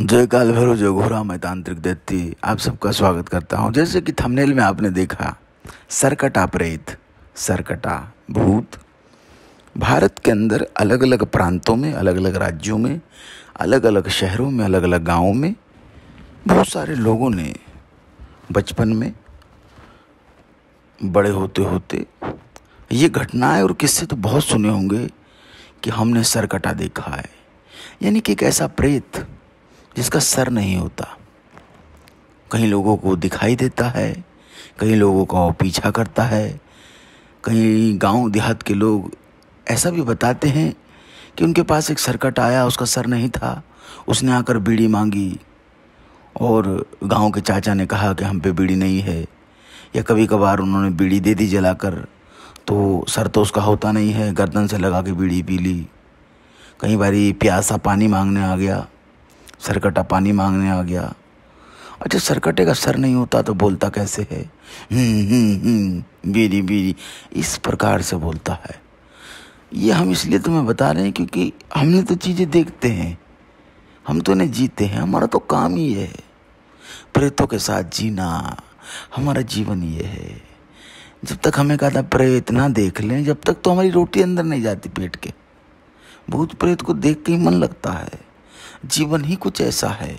जय काल भैरव जय घोरा मैं तांत्रिक दैत्य आप सबका स्वागत करता हूँ जैसे कि थंबनेल में आपने देखा सरकटा प्रेत सरकटा भूत भारत के अंदर अलग अलग प्रांतों में अलग अलग राज्यों में अलग अलग शहरों में अलग अलग गाँवों में बहुत सारे लोगों ने बचपन में बड़े होते होते ये घटनाएं और किस्से तो बहुत सुने होंगे कि हमने सरकटा देखा है यानी कि एक ऐसा प्रेत जिसका सर नहीं होता कहीं लोगों को दिखाई देता है कहीं लोगों का पीछा करता है कहीं गांव देहात के लोग ऐसा भी बताते हैं कि उनके पास एक सरकट आया उसका सर नहीं था उसने आकर बीड़ी मांगी और गांव के चाचा ने कहा कि हम पे बीड़ी नहीं है या कभी कभार उन्होंने बीड़ी दे दी जलाकर तो सर तो उसका होता नहीं है गर्दन से लगा के बीड़ी पी ली कई बारी प्यासा पानी मांगने आ गया सरकटा पानी मांगने आ गया अच्छा सरकटे का सर नहीं होता तो बोलता कैसे है हम्म, हम्म, हम्म, बीरी बीरी इस प्रकार से बोलता है ये हम इसलिए तुम्हें बता रहे हैं क्योंकि हमने तो चीज़ें देखते हैं हम तो इन्हें जीते हैं हमारा तो काम ही है प्रेतों के साथ जीना हमारा जीवन ये है जब तक हमें कहा प्रेत ना देख लें जब तक तो हमारी रोटी अंदर नहीं जाती पेट के भूत प्रेत को देख के ही मन लगता है जीवन ही कुछ ऐसा है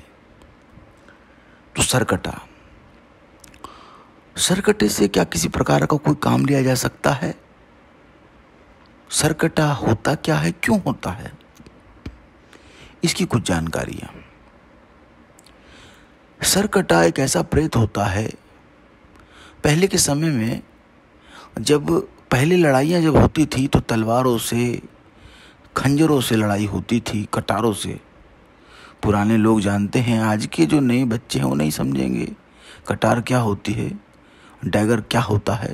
तो सरकटा सरकटे से क्या किसी प्रकार का कोई काम लिया जा सकता है सरकटा होता क्या है क्यों होता है इसकी कुछ जानकारियां सरकटा एक ऐसा प्रेत होता है पहले के समय में जब पहले लड़ाइयाँ जब होती थी तो तलवारों से खंजरों से लड़ाई होती थी कटारों से पुराने लोग जानते हैं आज के जो नए बच्चे हैं वो नहीं समझेंगे कटार क्या होती है डैगर क्या होता है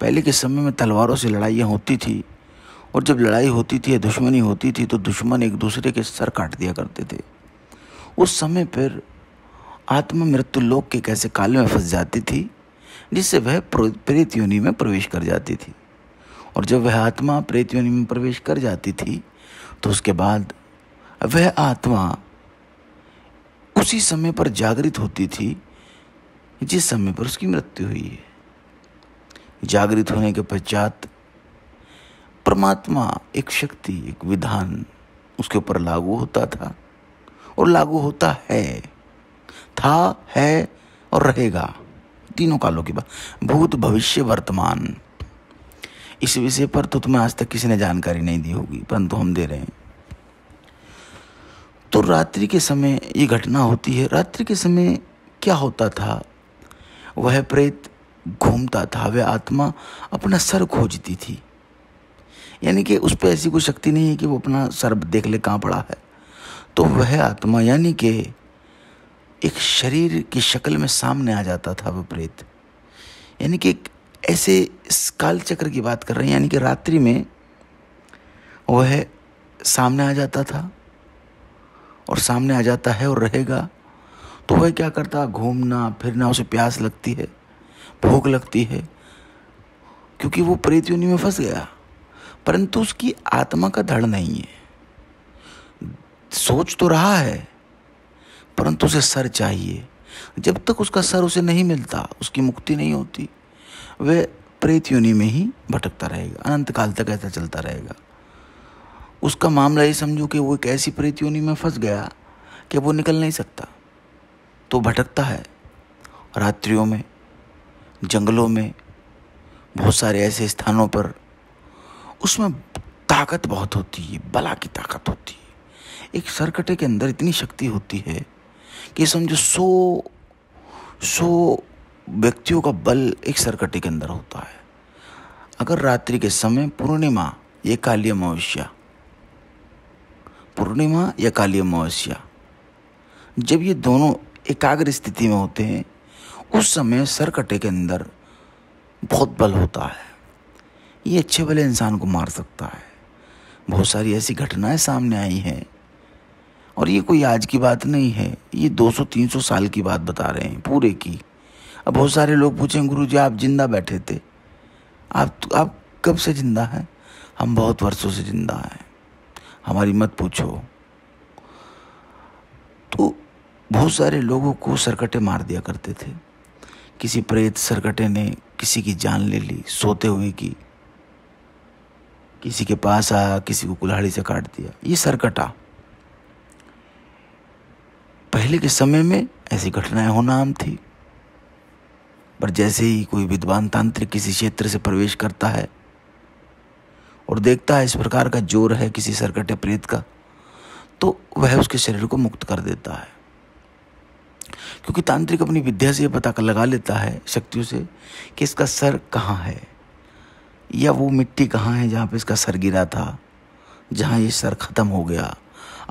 पहले के समय में तलवारों से लड़ाइयाँ होती थी और जब लड़ाई होती थी या दुश्मनी होती थी तो दुश्मन एक दूसरे के सर काट दिया करते थे उस समय पर आत्मा मृत्यु लोक के कैसे काल में फंस जाती थी जिससे वह प्रेत योनि में प्रवेश कर जाती थी और जब वह आत्मा प्रेत योनि में प्रवेश कर जाती थी तो उसके बाद वह आत्मा उसी समय पर जागृत होती थी जिस समय पर उसकी मृत्यु हुई है जागृत होने के पश्चात परमात्मा एक शक्ति एक विधान उसके ऊपर लागू होता था और लागू होता है था है और रहेगा तीनों कालों के बाद भूत भविष्य वर्तमान इस विषय पर तो तुम्हें आज तक किसी ने जानकारी नहीं दी होगी परंतु हम दे रहे हैं तो रात्रि के समय ये घटना होती है रात्रि के समय क्या होता था वह प्रेत घूमता था वह आत्मा अपना सर खोजती थी यानी कि उस पर ऐसी कोई शक्ति नहीं है कि वो अपना सर देख ले कहाँ पड़ा है तो वह आत्मा यानी कि एक शरीर की शक्ल में सामने आ जाता था वह प्रेत यानी कि एक ऐसे काल चक्र की बात कर रहे हैं यानी कि रात्रि में वह सामने आ जाता था और सामने आ जाता है और रहेगा तो वह क्या करता घूमना फिरना उसे प्यास लगती है भूख लगती है क्योंकि वो प्रेत योनि में फंस गया परंतु उसकी आत्मा का धड़ नहीं है सोच तो रहा है परंतु उसे सर चाहिए जब तक उसका सर उसे नहीं मिलता उसकी मुक्ति नहीं होती वह प्रेत योनि में ही भटकता रहेगा अनंत काल तक ऐसा चलता रहेगा उसका मामला ये समझो कि वो एक ऐसी प्रेत में फंस गया कि वो निकल नहीं सकता तो भटकता है रात्रियों में जंगलों में बहुत सारे ऐसे स्थानों पर उसमें ताकत बहुत होती है बला की ताकत होती है एक सरकटे के अंदर इतनी शक्ति होती है कि समझो सौ सौ व्यक्तियों का बल एक सरकटे के अंदर होता है अगर रात्रि के समय पूर्णिमा ये काली अमावस्या पूर्णिमा या काली अमावस्या जब ये दोनों एकाग्र स्थिति में होते हैं उस समय सरकटे के अंदर बहुत बल होता है ये अच्छे भले इंसान को मार सकता है बहुत सारी ऐसी घटनाएं सामने आई हैं और ये कोई आज की बात नहीं है ये 200-300 साल की बात बता रहे हैं पूरे की अब बहुत सारे लोग पूछें गुरु जी आप जिंदा बैठे थे आप तो, आप कब से जिंदा हैं हम बहुत वर्षों से जिंदा हैं हमारी मत पूछो तो बहुत सारे लोगों को सरकटे मार दिया करते थे किसी प्रेत सरकटे ने किसी की जान ले ली सोते हुए की किसी के पास आया किसी को कुल्हाड़ी से काट दिया ये सरकटा पहले के समय में ऐसी घटनाएं होना आम थी पर जैसे ही कोई विद्वान तांत्रिक किसी क्षेत्र से प्रवेश करता है और देखता है इस प्रकार का जोर है किसी सरकटे प्रेत का तो वह उसके शरीर को मुक्त कर देता है क्योंकि तांत्रिक अपनी विद्या से यह पता लगा लेता है शक्तियों से कि इसका सर कहाँ है या वो मिट्टी कहाँ है जहाँ पे इसका सर गिरा था जहाँ ये सर ख़त्म हो गया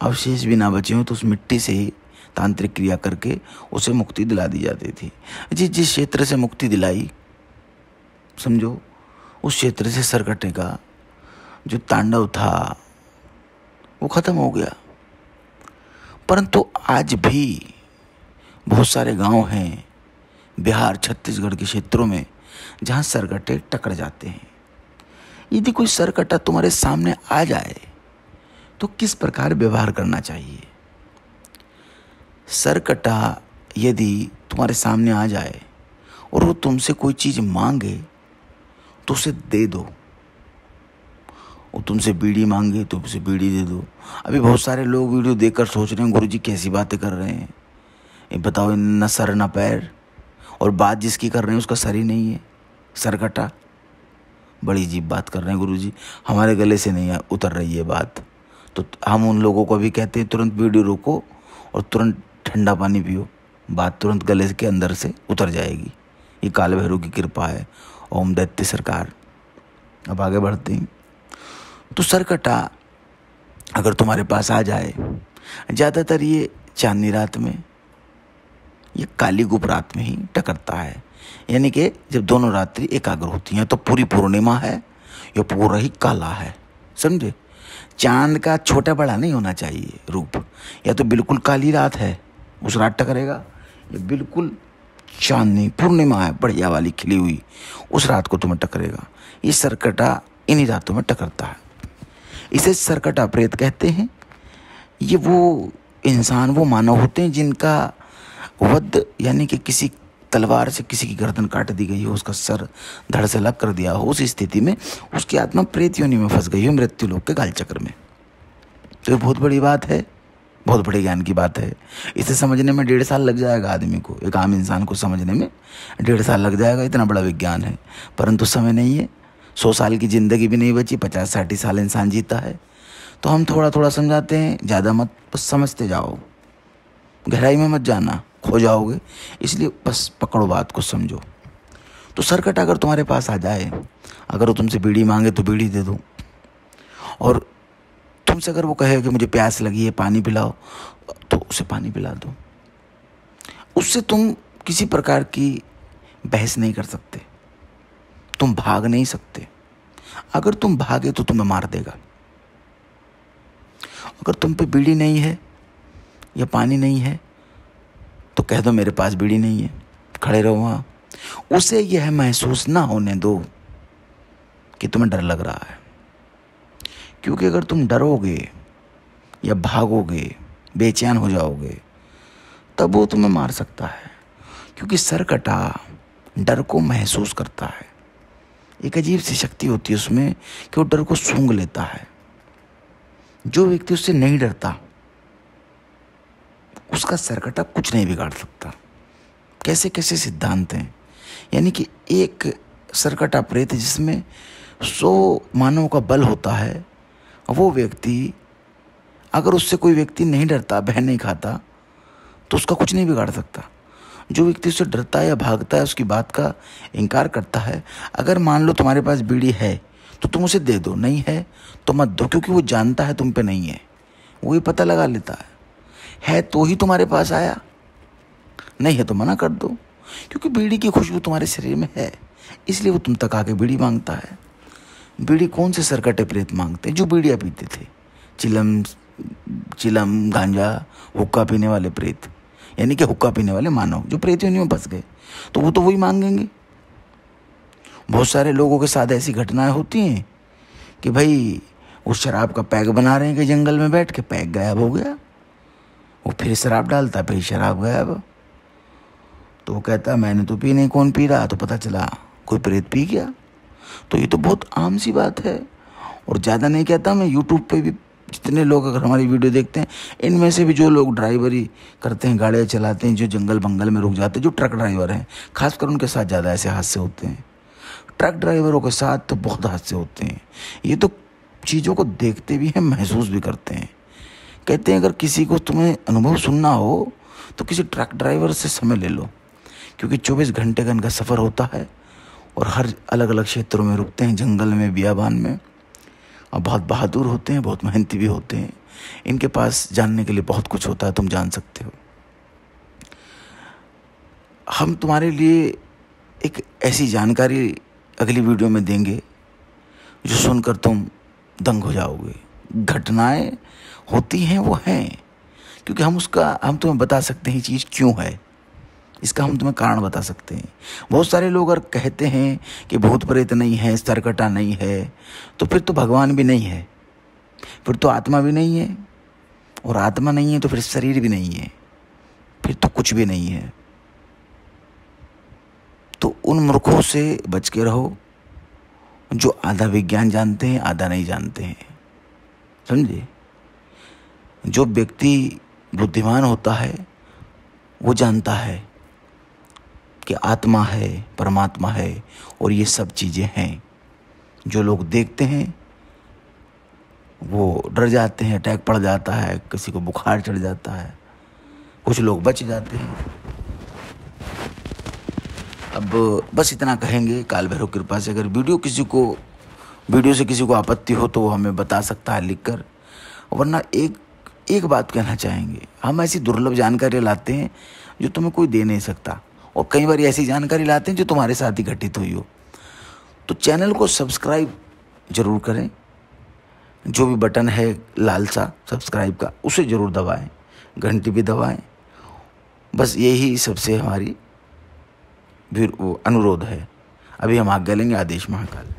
अवशेष भी ना बचे हों तो उस मिट्टी से ही तांत्रिक क्रिया करके उसे मुक्ति दिला दी जाती थी जी जिस क्षेत्र से मुक्ति दिलाई समझो उस क्षेत्र से सर का जो तांडव था वो ख़त्म हो गया परंतु आज भी बहुत सारे गांव हैं बिहार छत्तीसगढ़ के क्षेत्रों में जहां सरकटे टकर जाते हैं यदि कोई सरकटा तुम्हारे सामने आ जाए तो किस प्रकार व्यवहार करना चाहिए सरकटा यदि तुम्हारे सामने आ जाए और वो तुमसे कोई चीज़ मांगे तो उसे दे दो वो तुमसे बीड़ी मांगे तुमसे तो बीड़ी दे दो अभी बहुत सारे लोग वीडियो देखकर सोच रहे हैं गुरु जी कैसी बातें कर रहे हैं ये बताओ न सर न पैर और बात जिसकी कर रहे हैं उसका सर ही नहीं है सर कटा बड़ी जीप बात कर रहे हैं गुरु जी हमारे गले से नहीं उतर रही है बात तो हम उन लोगों को भी कहते हैं तुरंत वीडियो रोको और तुरंत ठंडा पानी पियो बात तुरंत गले के अंदर से उतर जाएगी ये काल भैरव की कृपा है ओम दैत्य सरकार अब आगे बढ़ते हैं तो सरकटा अगर तुम्हारे पास आ जाए ज़्यादातर ये चांदनी रात में ये काली गुप रात में ही टकरता है यानी कि जब दोनों रात्रि एकाग्र होती हैं तो पूरी पूर्णिमा है या पूरा ही काला है समझे चांद का छोटा बड़ा नहीं होना चाहिए रूप या तो बिल्कुल काली रात है उस रात टकरेगा या बिल्कुल चांदनी पूर्णिमा है बढ़िया वाली खिली हुई उस रात को तुम्हें टकरेगा ये सरकटा इन्हीं रातों में टकरता है इसे सरकटा प्रेत कहते हैं ये वो इंसान वो मानव होते हैं जिनका वध यानी कि किसी तलवार से किसी की गर्दन काट दी गई हो उसका सर धड़ से लग कर दिया हो उस स्थिति में उसकी आत्मा प्रेत योनि में फंस गई हो मृत्यु लोक के काल चक्र में तो ये बहुत बड़ी बात है बहुत बड़े ज्ञान की बात है इसे समझने में डेढ़ साल लग जाएगा आदमी को एक आम इंसान को समझने में डेढ़ साल लग जाएगा इतना बड़ा विज्ञान है परंतु समय नहीं है सौ साल की ज़िंदगी भी नहीं बची पचास साठ साल इंसान जीता है तो हम थोड़ा थोड़ा समझाते हैं ज़्यादा मत बस समझते जाओ गहराई में मत जाना खो जाओगे इसलिए बस पकड़ो बात को समझो तो सरकट अगर तुम्हारे पास आ जाए अगर वो तुमसे बीड़ी मांगे तो बीड़ी दे दो और तुमसे अगर वो कहे कि मुझे प्यास लगी है पानी पिलाओ तो उसे पानी पिला दो उससे तुम किसी प्रकार की बहस नहीं कर सकते तुम भाग नहीं सकते अगर तुम भागे तो तुम्हें मार देगा अगर तुम पे बीड़ी नहीं है या पानी नहीं है तो कह दो मेरे पास बीड़ी नहीं है खड़े रहो वहां उसे यह महसूस ना होने दो कि तुम्हें डर लग रहा है क्योंकि अगर तुम डरोगे या भागोगे बेचैन हो जाओगे तब वो तुम्हें मार सकता है क्योंकि सरकटा डर को महसूस करता है एक अजीब सी शक्ति होती है उसमें कि वो डर को सूंघ लेता है जो व्यक्ति उससे नहीं डरता उसका सरकटा कुछ नहीं बिगाड़ सकता कैसे कैसे सिद्धांत हैं यानी कि एक सरकटा प्रेत जिसमें सौ मानव का बल होता है वो व्यक्ति अगर उससे कोई व्यक्ति नहीं डरता बह नहीं खाता तो उसका कुछ नहीं बिगाड़ सकता जो व्यक्ति उससे डरता है या भागता है उसकी बात का इनकार करता है अगर मान लो तुम्हारे पास बीड़ी है तो तुम उसे दे दो नहीं है तो मत दो क्योंकि वो जानता है तुम पे नहीं है वो ही पता लगा लेता है है तो ही तुम्हारे पास आया नहीं है तो मना कर दो क्योंकि बीड़ी की खुशबू तुम्हारे शरीर में है इसलिए वो तुम तक आके बीड़ी मांगता है बीड़ी कौन से सरकटे प्रेत मांगते जो बीड़ियाँ पीते थे चिलम चिलम गांजा हुक्का पीने वाले प्रेत यानी कि हुक्का पीने वाले मानव जो प्रेत योनि में फंस गए तो वो तो वही मांगेंगे बहुत सारे लोगों के साथ ऐसी घटनाएं होती हैं कि भाई वो शराब का पैग बना रहे हैं कि जंगल में बैठ के पैग गायब हो गया वो फिर शराब डालता फिर शराब गायब तो वो कहता मैंने तो पी नहीं कौन पी रहा तो पता चला कोई प्रेत पी गया तो ये तो बहुत आम सी बात है और ज़्यादा नहीं कहता मैं यूट्यूब पे भी जितने लोग अगर हमारी वीडियो देखते हैं इनमें से भी जो लोग ड्राइवरी करते हैं गाड़ियाँ चलाते हैं जो जंगल बंगल में रुक जाते हैं जो ट्रक ड्राइवर हैं खासकर उनके साथ ज़्यादा ऐसे हादसे होते हैं ट्रक ड्राइवरों के साथ तो बहुत हादसे होते हैं ये तो चीज़ों को देखते भी हैं महसूस भी करते हैं कहते हैं अगर किसी को तुम्हें अनुभव सुनना हो तो किसी ट्रक ड्राइवर से समय ले लो क्योंकि 24 घंटे का इनका सफ़र होता है और हर अलग अलग क्षेत्रों में रुकते हैं जंगल में बियाबान में और बहुत बहादुर होते हैं बहुत मेहनती भी होते हैं इनके पास जानने के लिए बहुत कुछ होता है तुम जान सकते हो हम तुम्हारे लिए एक ऐसी जानकारी अगली वीडियो में देंगे जो सुनकर तुम दंग हो जाओगे घटनाएं होती हैं वो हैं क्योंकि हम उसका हम तुम्हें बता सकते हैं चीज़ क्यों है इसका हम तुम्हें कारण बता सकते हैं बहुत सारे लोग अगर कहते हैं कि भूत प्रेत नहीं है सरकटा नहीं है तो फिर तो भगवान भी नहीं है फिर तो आत्मा भी नहीं है और आत्मा नहीं है तो फिर शरीर भी नहीं है फिर तो कुछ भी नहीं है तो उन मूर्खों से बच के रहो जो आधा विज्ञान जानते हैं आधा नहीं जानते हैं समझे जो व्यक्ति बुद्धिमान होता है वो जानता है कि आत्मा है परमात्मा है और ये सब चीज़ें हैं जो लोग देखते हैं वो डर जाते हैं अटैक पड़ जाता है किसी को बुखार चढ़ जाता है कुछ लोग बच जाते हैं अब बस इतना कहेंगे काल भैरव कृपा से अगर वीडियो किसी को वीडियो से किसी को आपत्ति हो तो वो हमें बता सकता है लिख कर वरना एक एक बात कहना चाहेंगे हम ऐसी दुर्लभ जानकारी लाते हैं जो तुम्हें कोई दे नहीं सकता और कई बार ऐसी जानकारी लाते हैं जो तुम्हारे साथ ही घटित हुई हो तो चैनल को सब्सक्राइब जरूर करें जो भी बटन है लाल सा सब्सक्राइब का उसे ज़रूर दबाएं घंटी भी दबाएं बस यही सबसे हमारी अनुरोध है अभी हम आगे लेंगे आदेश महाकाल